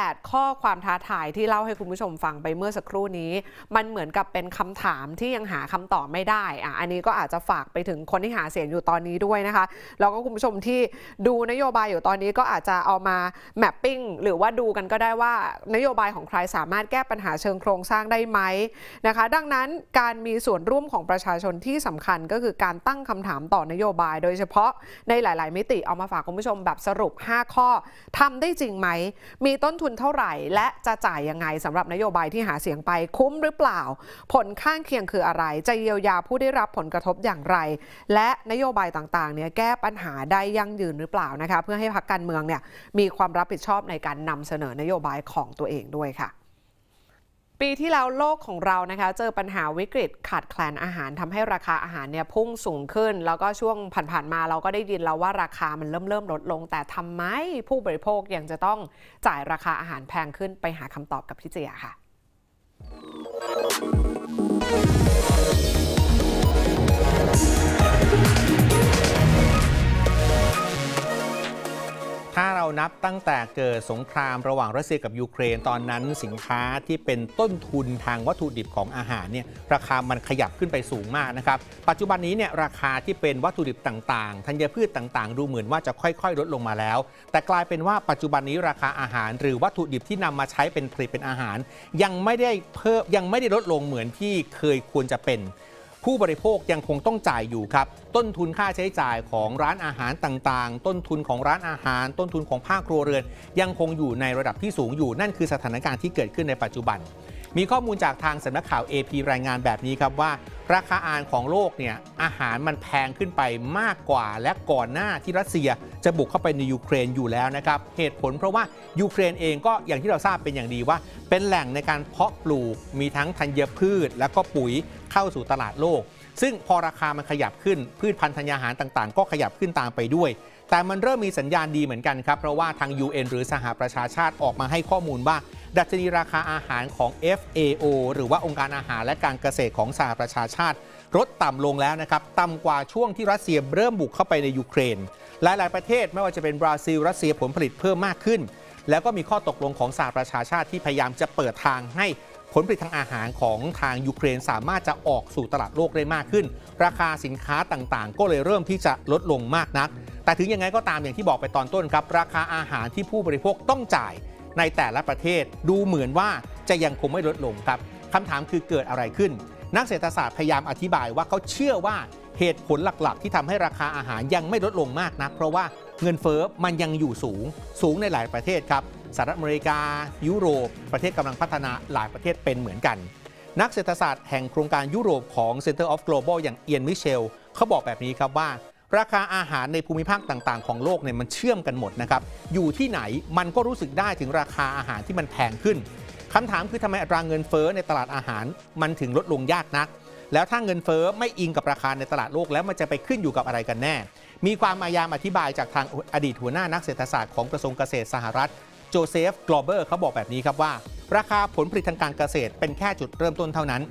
Speaker 2: 8ข้อความท้าทายที่เล่าให้คุณผู้ชมฟังไปเมื่อสักครู่นี้ มันเหมือนกับเป็นคำถามที่ยังหาคำตอบไม่ได้อ่ะอันนี้ก็อาจจะฝากไปถึงคนที่หาเสียงอยู่ตอนนี้ด้วยนะคะแล้วก็คุณผู้ชมที่ดูนโยบายอยู่ตอนนี้ก็อาจจะเอามาแมปปิ้งหรือว่าดูกันก็ได้ว่านโยบายของใครสามารถแก้ปัญหาเชิงโครงสร้างได้ไหมนะคะดังนั้นการมีส่วนร่วมของประชาชนที่สำคัญก็คือการตั้งคำถามต่อนโยบาย โดยเฉพาะในหลาย ๆ มิติเอามาฝากคุณผู้ชมแบบสรุป 5 ข้อ ทำได้จริงไหมมีต้น้นทุนเท่าไหร่และจะจ่ายยังไงสำหรับนโยบายที่หาเสียงไปคุ้มหรือเปล่า ผลข้างเคียงคืออะไร จะเยียวยาผู้ได้รับผลกระทบอย่างไร และนโยบายต่างๆเนี่ยแก้ปัญหาได้ยั่งยืนหรือเปล่านะคะเพื่อให้พรรคการเมืองเนี่ยมีความรับผิดชอบในการนำเสนอนโยบายของตัวเองด้วยค่ะปีที่แล้วโลกของเรานะคะ เจอปัญหาวิกฤตขาดแคลนอาหารทำให้ราคาอาหารเนี่ยพุ่งสูงขึ้น แล้วก็ช่วงผ่านๆมาเราก็ได้ยินแล้วว่าราคามันเริ่มเริ่มลดลง แต่ทำไมผู้บริโภคยังจะต้องจ่ายราคาอาหารแพงขึ้น ไปหาคำตอบกับพี่เจียค่ะ Thank
Speaker 1: ถ้าเรานับตั้งแต่เกิดสงครามระหว่างรัสเซียกับยูเครนตอนนั้นสินค้าที่เป็นต้นทุนทางวัตถุดิบของอาหารเนี่ยราคามันขยับขึ้นไปสูงมากนะครับปัจจุบันนี้เนี่ยราคาที่เป็นวัตถุดิบต่างๆธัญพืชต่างๆ ดูเหมือนว่าจะค่อยๆ ลดลงมาแล้ว แต่กลายเป็นว่าปัจจุบันนี้ราคาอาหารหรือวัตถุดิบที่นำมาใช้เป็นผลิตเป็นอาหาร ยังไม่ได้เพิ่มยังไม่ได้ลดลงเหมือนที่เคยควรจะเป็นผู้บริโภคยังคงต้องจ่ายอยู่ครับ ต้นทุนค่าใช้จ่ายของร้านอาหารต่างๆ ต้นทุนของร้านอาหารต้นทุนของภาคครัวเรือนยังคงอยู่ในระดับที่สูงอยู่นั่นคือสถานการณ์ที่เกิดขึ้นในปัจจุบันมีข้อมูลจากทางสำนักข่าว AP รายงานแบบนี้ครับว่าราคาอาหารของโลกเนี่ยอาหารมันแพงขึ้นไปมากกว่าและก่อนหน้าที่รัสเซียจะบุกเข้าไปในยูเครนอยู่แล้วนะครับเหตุผลเพราะว่ายูเครนเองก็อย่างที่เราทราบเป็นอย่างดีว่า เป็นแหล่งในการเพาะปลูก มีทั้งธัญพืชและก็ปุ๋ยเข้าสู่ตลาดโลก ซึ่งพอราคามันขยับขึ้นพืชพันธุ์ธัญญาหารต่างๆ ก็ขยับขึ้นตามไปด้วยแต่มันเริ่มมีสัญญาณดีเหมือนกันครับ เพราะว่าทาง UN หรือสหประชาชาติออกมาให้ข้อมูลว่า ดัชนีราคาอาหารของ FAO หรือว่าองค์การอาหารและการเกษตรของสหประชาชาติลดต่ำลงแล้วนะครับ ต่ำกว่าช่วงที่รัสเซียเริ่มบุกเข้าไปในยูเครน หลายๆ ประเทศไม่ว่าจะเป็นบราซิลรัสเซียผลผลิตเพิ่มมากขึ้น แล้วก็มีข้อตกลงของสหประชาชาติที่พยายามจะเปิดทางให้ผลผลิตทางอาหารของทางยูเครนสามารถจะออกสู่ตลาดโลกได้มากขึ้น ราคาสินค้าต่างๆ ก็เลยเริ่มที่จะลดลงมากนักแต่ถึงยังไงก็ตามอย่างที่บอกไปตอนต้นครับ ราคาอาหารที่ผู้บริโภคต้องจ่ายในแต่ละประเทศดูเหมือนว่าจะยังคงไม่ลดลงครับคำถามคือเกิดอะไรขึ้น นักเศรษฐศาสตร์พยายามอธิบายว่าเขาเชื่อว่าเหตุผลหลักๆ ที่ทำให้ราคาอาหารยังไม่ลดลงมากนัก เพราะว่าเงินเฟอ้อมันยังอยู่สูง สูงในหลายประเทศครับสหรัฐอเมริกา ยุโรป ประเทศกำลังพัฒนาหลายประเทศเป็นเหมือนกัน นักเศรษฐศาสตร์แห่งโครงการยุโรปของ Center of Global อย่างเอียนมิเชลเขาบอกแบบนี้ครับว่าราคาอาหารในภูมิภาคต่างๆของโลกเนี่ยมันเชื่อมกันหมดนะครับ อยู่ที่ไหนมันก็รู้สึกได้ถึงราคาอาหารที่มันแพงขึ้นคำถามคือทำไมอัตราเงินเฟ้อในตลาดอาหาร มันถึงลดลงยากนัก แล้วถ้าเงินเฟ้อไม่อิงกับราคาในตลาดโลกแล้วมันจะไปขึ้นอยู่กับอะไรกันแน่ มีความมายามอธิบายจากทางอดีตหัวหน้านักเศรษฐศาสตร์ของกระทรวงเกษตรสหรัฐโจเซฟ กลอเบอร์เขาบอกแบบนี้ครับว่าราคาผลผลิตทางการเกษตร เป็นแค่จุดเริ่มต้นเท่านั้น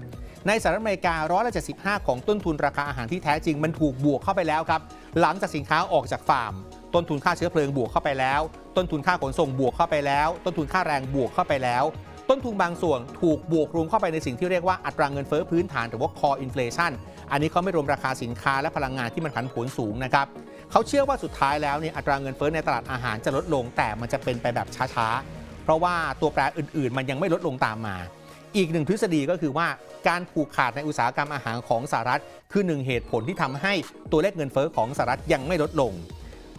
Speaker 1: ในสหรัฐอเมริการ้อยละ75 ของต้นทุนราคาอาหารที่แท้จริงมันถูกบวกเข้าไปแล้วครับหลังจากสินค้าออกจากฟาร์มต้นทุนค่าเชื้อเพลิงบวกเข้าไปแล้ว ต้นทุนค่าขนส่งบวกเข้าไปแล้ว ต้นทุนค่าแรงบวกเข้าไปแล้วต้นทุนบางส่วนถูกบวกรวมเข้าไปใน สิ่งที่เรียกว่าอัตราเงินเฟ้อพื้นฐานหรือว่า core inflation อันนี้เขาไม่รวมราคาสินค้าและพลังงานที่มันผันผวนสูงนะครับเขาเชื่อว่าสุดท้ายแล้วเนี่ยอัตราเงินเฟ้อในตลาดอาหารจะลดลงแต่มันจะเป็นไปแบบช้าๆเพราะว่าตัวแปรอื่นๆ มันยังไม่ลดลงตามมาอีกหนึ่งทฤษฎีก็คือว่าการผูกขาดในอุตสาหกรรมอาหารของสหรัฐ คือหนึ่งเหตุผลที่ทำให้ตัวเลขเงินเฟอ้อของสหรัฐยังไม่ลดลง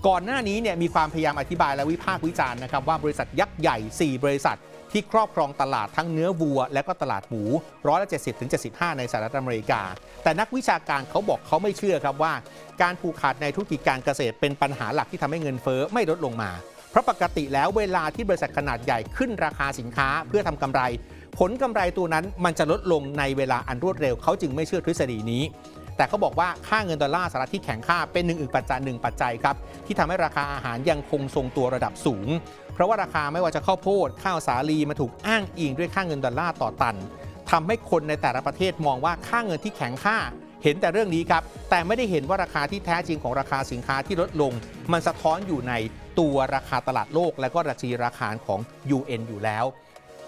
Speaker 1: ก่อนหน้านี้เนี่ยมีความพยายามอธิบายและวิพากษ์วิจารณ์นะครับ ว่าบริษัทยักษ์ใหญ่ 4 บริษัท ที่ครอบครองตลาดทั้งเนื้อวัวและก็ตลาดหมูร้อยละ70ถึง75 ในสหรัฐอเมริกา แต่นักวิชาการเขาบอกเขาไม่เชื่อครับว่า การผูกขาดในธุรกิจการเกษตรเป็นปัญหาหลักที่ทำให้เงินเฟอ้อไม่ลดลงมา เพราะปกติแล้วเวลาที่บริษัทขนาดใหญ่ขึ้นราคาสินค้าเพื่อทำกำไรผลกำไรตัวนั้นมันจะลดลงในเวลาอันรวดเร็ว เขาจึงไม่เชื่อทฤษฎีนี้ แต่เขาบอกว่าค่าเงินดอลลาร์สหรัฐที่แข็งค่า เป็นหนึ่งอีกปัจจัยหนึ่ง ปัจจัยครับ ที่ทำให้ราคาอาหารยังคงทรงตัวระดับสูง เพราะว่าราคาไม่ว่าจะข้าวโพด ข้าวสาลีมาถูกอ้างอิงด้วยค่าเงินดอลลาร์ต่อตันทำให้คนในแต่ละประเทศมองว่าค่าเงินที่แข็งค่าเห็นแต่เรื่องนี้ครับแต่ไม่ได้เห็นว่าราคาที่แท้จริงของราคาสินค้าที่ลดลง มันสะท้อนอยู่ในตัวราคาตลาดโลก และก็ราชีราคาของ UN อยู่แล้ว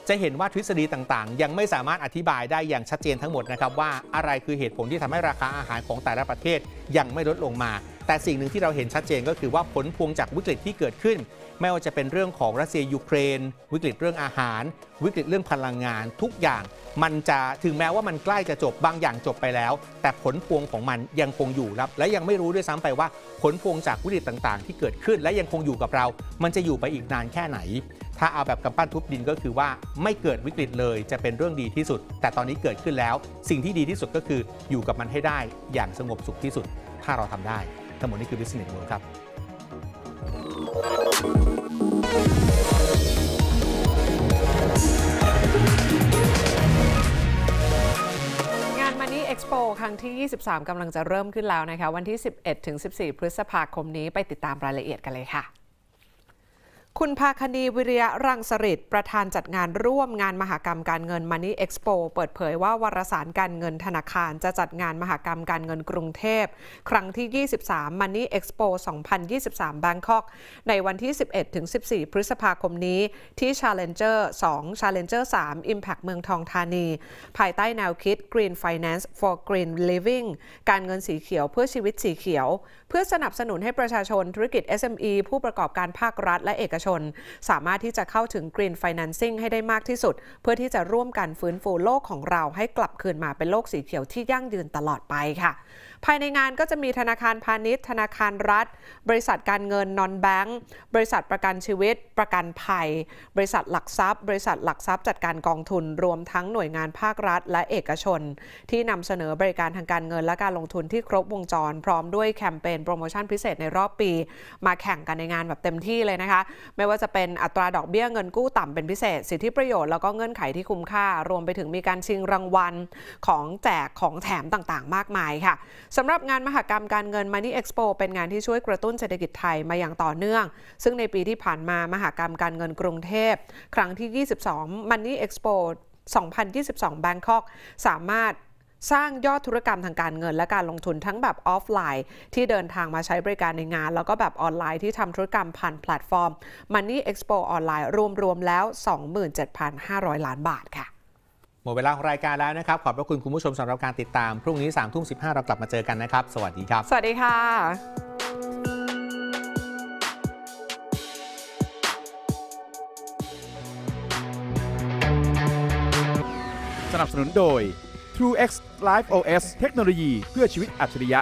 Speaker 1: จะเห็นว่าทฤษฎีต่างๆ ยังไม่สามารถอธิบายได้อย่างชัดเจนทั้งหมดนะครับว่าอะไรคือเหตุผลที่ทำให้ราคาอาหารของแต่ละประเทศยังไม่ลดลงมา แต่สิ่งหนึ่งที่เราเห็นชัดเจนก็คือว่าผลพวงจากวิกฤตที่เกิดขึ้นไม่ว่าจะเป็นเรื่องของรัสเซียยูเครน วิกฤตเรื่องอาหาร วิกฤตเรื่องพลังงานทุกอย่าง มันจะถึงแม้ว่ามันใกล้จะจบบางอย่างจบไปแล้ว แต่ผลพวงของมันยังคงอยู่ครับ และยังไม่รู้ด้วยซ้ำไปว่า ผลพวงจากวิกฤตต่าง ๆ ที่เกิดขึ้น และยังคงอยู่กับเรา มันจะอยู่ไปอีกนานแค่ไหนถ้าเอาแบบกำปั้นทุบดินก็คือว่าไม่เกิดวิกฤตเลย จะเป็นเรื่องดีที่สุด แต่ตอนนี้เกิดขึ้นแล้ว สิ่งที่ดีที่สุดก็คืออยู่กับมันให้ได้อย่างสงบสุขที่สุด ถ้าเราทำได้ทั้งหมดนี้คือ business world ครับ
Speaker 2: งานมนี่เอ็กซ์โปครั้งที่ 23กำลังจะเริ่มขึ้นแล้วนะคะวันที่ 11-14 พฤษภาคมนี้ไปติดตามรายละเอียดกันเลยค่ะคุณภาคณีวิริยรังสฤษิ์ประธานจัดงานร่วมงานมหกรรมการเงินมาิเอ็กซ์โปเปิดเผยว่าวารสารการเงินธนาคารจะจัดงานมหกรรมการเงินกรุงเทพ ครั้งที่ 23 Money Expo 2023บาง g อกในวันที่ 11-14 พฤษภาคมนี้ที่ Challenger 2 Challenger 3 Impact เมืองทองธานี ภายใต้แนวคิด Green Finance for Green Living การเงินสีเขียวเพื่อชีวิตสีเขียว เพื่อสนับสนุนให้ประชาชนธุรกิจ SME ผู้ประกอบการภาครัฐและเอกชนชนสามารถที่จะเข้าถึง Green Financing ให้ได้มากที่สุด เพื่อที่จะร่วมกันฟื้นฟูโลกของเรา ให้กลับคืนมาเป็นโลกสีเขียวที่ยั่งยืนตลอดไปค่ะภายในงานก็จะมีธนาคารพาณิชย์ ธนาคารรัฐบริษัทการเงินนอนแบงก์บริษัทประกันชีวิตประกันภัย บริษัทหลักทรัพย์บริษัทหลักทรัพย์จัดการกองทุน รวมทั้งหน่วยงานภาครัฐ และเอกชนที่นำเสนอบริการทางการเงินและการลงทุนที่ครบวงจรพร้อมด้วยแคมเปญโปรโมชั่นพิเศษในรอบปี มาแข่งกันในงานแบบเต็มที่เลยนะคะ ไม่ว่าจะเป็นอัตราดอกเบี้ยเงินกู้ต่ำเป็นพิเศษ สิทธิประโยชน์แล้วก็เงื่อนไขที่คุ้มค่า รวมไปถึงมีการชิงรางวัลของแจกของแถมต่างๆ มากมายค่ะสำหรับงานมหกรรมการเงิน Money Expo เป็นงานที่ช่วยกระตุ้นเศรษฐกิจไทยมาอย่างต่อเนื่อง ซึ่งในปีที่ผ่านมามหกรรมการเงินกรุงเทพ ครั้งที่ 22 Money Expo 2022 Bangkok สามารถสร้างยอดธุรกรรมทางการเงินและการลงทุนทั้งแบบออฟไลน์ ที่เดินทางมาใช้บริการในงานแล้วก็แบบออนไลน์ที่ทำธุรกรรมผ่านแพลตฟอร์ม Money Expo ออนไลน์รวมๆแล้ว 27,500 ล้านบาทค่ะ
Speaker 1: หมดเวลาของรายการแล้วนะครับ ขอบพระคุณคุณผู้ชมสำหรับการติดตาม พรุ่งนี้3ามทุ่มสิเรากลับมาเจอกันนะครับ สวัสดีครับ สวัสดีค่ะ สนับสนุนโดย TrueX Live OS เทคโนโลยีเพื่อชีวิตอัจฉริยะ